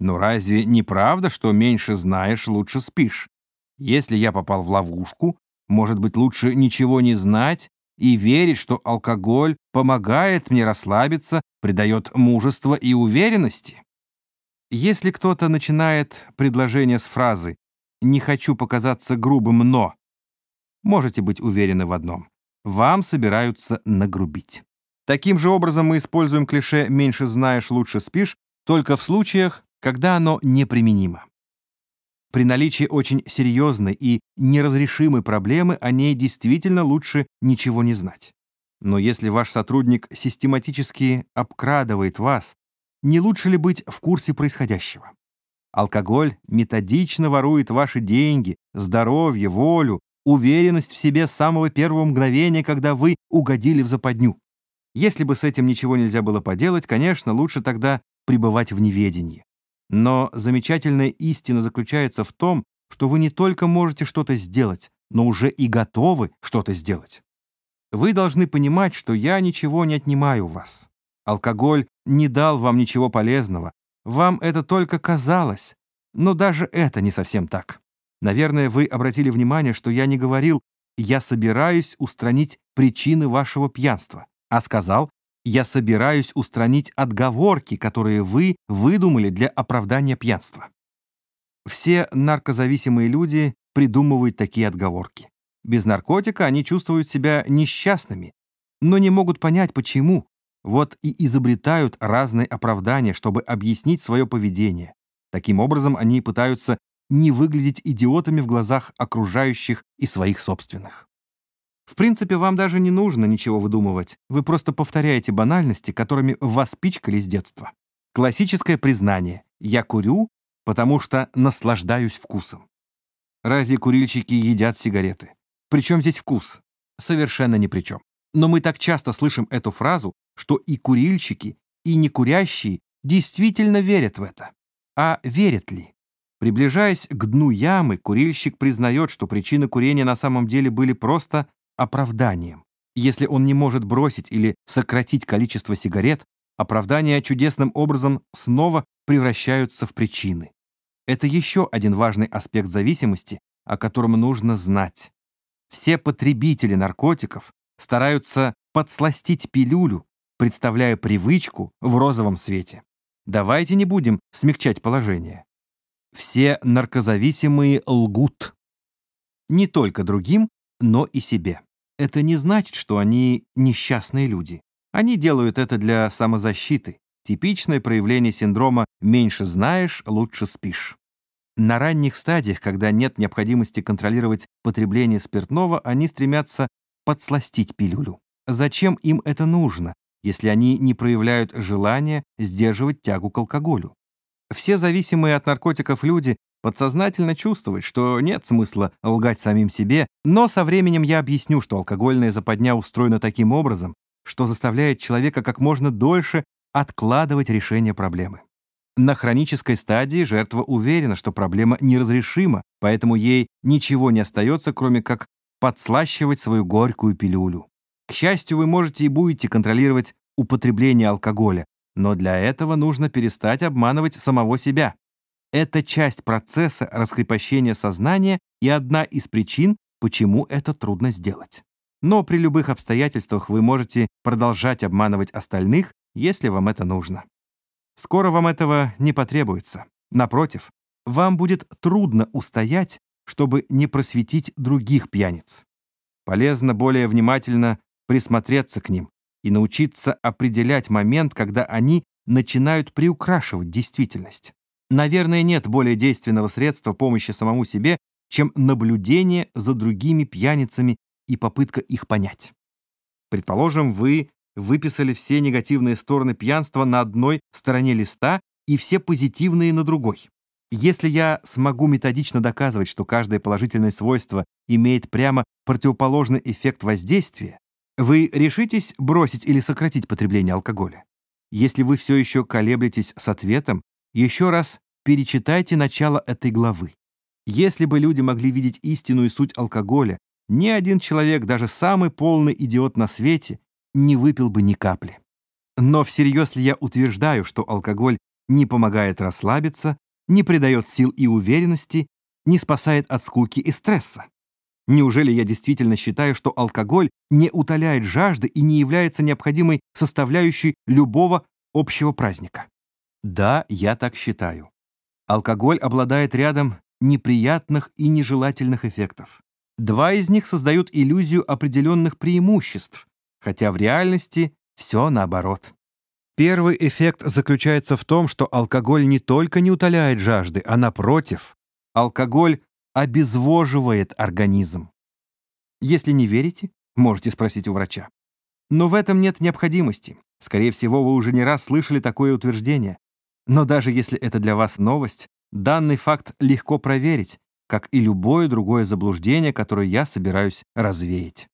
Но разве не правда, что меньше знаешь, лучше спишь? Если я попал в ловушку, может быть, лучше ничего не знать и верить, что алкоголь помогает мне расслабиться, придает мужество и уверенности? Если кто-то начинает предложение с фразы «не хочу показаться грубым, но...» Можете быть уверены в одном. Вам собираются нагрубить. Таким же образом мы используем клише «меньше знаешь, лучше спишь» только в случаях, когда оно неприменимо. При наличии очень серьезной и неразрешимой проблемы о ней действительно лучше ничего не знать. Но если ваш сотрудник систематически обкрадывает вас, не лучше ли быть в курсе происходящего? Алкоголь методично ворует ваши деньги, здоровье, волю, уверенность в себе с самого первого мгновения, когда вы угодили в западню. Если бы с этим ничего нельзя было поделать, конечно, лучше тогда пребывать в неведении. Но замечательная истина заключается в том, что вы не только можете что-то сделать, но уже и готовы что-то сделать. Вы должны понимать, что я ничего не отнимаю у вас. Алкоголь не дал вам ничего полезного. Вам это только казалось. Но даже это не совсем так. Наверное, вы обратили внимание, что я не говорил «я собираюсь устранить причины вашего пьянства», а сказал я собираюсь устранить отговорки, которые вы выдумали для оправдания пьянства. Все наркозависимые люди придумывают такие отговорки. Без наркотика они чувствуют себя несчастными, но не могут понять, почему. Вот и изобретают разные оправдания, чтобы объяснить свое поведение. Таким образом, они пытаются не выглядеть идиотами в глазах окружающих и своих собственных. В принципе, вам даже не нужно ничего выдумывать. Вы просто повторяете банальности, которыми вас пичкали с детства. Классическое признание «я курю, потому что наслаждаюсь вкусом». Разве курильщики едят сигареты? Причем здесь вкус? Совершенно ни при чем. Но мы так часто слышим эту фразу, что и курильщики, и некурящие действительно верят в это. А верят ли? Приближаясь к дну ямы, курильщик признает, что причины курения на самом деле были просто оправданием. Если он не может бросить или сократить количество сигарет, оправдания чудесным образом снова превращаются в причины. Это еще один важный аспект зависимости, о котором нужно знать. Все потребители наркотиков стараются подсластить пилюлю, представляя привычку в розовом свете. Давайте не будем смягчать положение. Все наркозависимые лгут. Не только другим, но и себе это не значит, что они несчастные люди. Они делают это для самозащиты. Типичное проявление синдрома «меньше знаешь, лучше спишь». На ранних стадиях, когда нет необходимости контролировать потребление спиртного, они стремятся подсластить пилюлю. Зачем им это нужно, если они не проявляют желания сдерживать тягу к алкоголю? Все зависимые от наркотиков люди подсознательно чувствовать, что нет смысла лгать самим себе, но со временем я объясню, что алкогольная западня устроена таким образом, что заставляет человека как можно дольше откладывать решение проблемы. На хронической стадии жертва уверена, что проблема неразрешима, поэтому ей ничего не остается, кроме как подслащивать свою горькую пилюлю. К счастью, вы можете и будете контролировать употребление алкоголя, но для этого нужно перестать обманывать самого себя. Это часть процесса раскрепощения сознания и одна из причин, почему это трудно сделать. Но при любых обстоятельствах вы можете продолжать обманывать остальных, если вам это нужно. Скоро вам этого не потребуется. Напротив, вам будет трудно устоять, чтобы не просветить других пьяниц. Полезно более внимательно присмотреться к ним и научиться определять момент, когда они начинают приукрашивать действительность. Наверное, нет более действенного средства помощи самому себе, чем наблюдение за другими пьяницами и попытка их понять. Предположим, вы выписали все негативные стороны пьянства на одной стороне листа и все позитивные на другой. Если я смогу методично доказывать, что каждое положительное свойство имеет прямо противоположный эффект воздействия, вы решитесь бросить или сократить потребление алкоголя? Если вы все еще колеблетесь с ответом, еще раз перечитайте начало этой главы. Если бы люди могли видеть истинную суть алкоголя, ни один человек, даже самый полный идиот на свете, не выпил бы ни капли. Но всерьез ли я утверждаю, что алкоголь не помогает расслабиться, не придает сил и уверенности, не спасает от скуки и стресса? Неужели я действительно считаю, что алкоголь не утоляет жажды и не является необходимой составляющей любого общего праздника? Да, я так считаю. Алкоголь обладает рядом неприятных и нежелательных эффектов. Два из них создают иллюзию определенных преимуществ, хотя в реальности все наоборот. Первый эффект заключается в том, что алкоголь не только не утоляет жажды, а напротив, алкоголь обезвоживает организм. Если не верите, можете спросить у врача. Но в этом нет необходимости. Скорее всего, вы уже не раз слышали такое утверждение. Но даже если это для вас новость, данный факт легко проверить, как и любое другое заблуждение, которое я собираюсь развеять.